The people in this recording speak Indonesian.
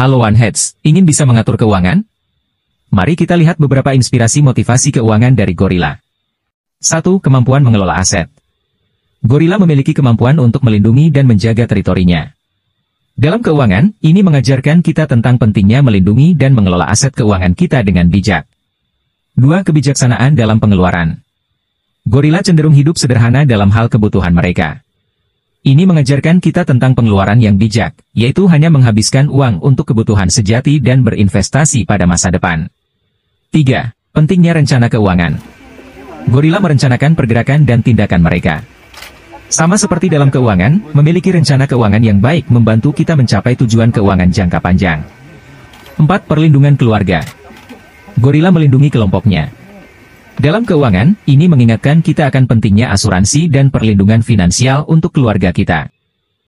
Halo One Heads, ingin bisa mengatur keuangan? Mari kita lihat beberapa inspirasi motivasi keuangan dari Gorilla. 1. Kemampuan mengelola aset. Gorilla memiliki kemampuan untuk melindungi dan menjaga teritorinya. Dalam keuangan, ini mengajarkan kita tentang pentingnya melindungi dan mengelola aset keuangan kita dengan bijak. 2. Kebijaksanaan dalam pengeluaran. Gorilla cenderung hidup sederhana dalam hal kebutuhan mereka. Ini mengajarkan kita tentang pengeluaran yang bijak, yaitu hanya menghabiskan uang untuk kebutuhan sejati dan berinvestasi pada masa depan. 3. Pentingnya rencana keuangan. Gorila merencanakan pergerakan dan tindakan mereka. Sama seperti dalam keuangan, memiliki rencana keuangan yang baik membantu kita mencapai tujuan keuangan jangka panjang. 4. Perlindungan keluarga. Gorila melindungi kelompoknya, dalam keuangan, ini mengingatkan kita akan pentingnya asuransi dan perlindungan finansial untuk keluarga kita.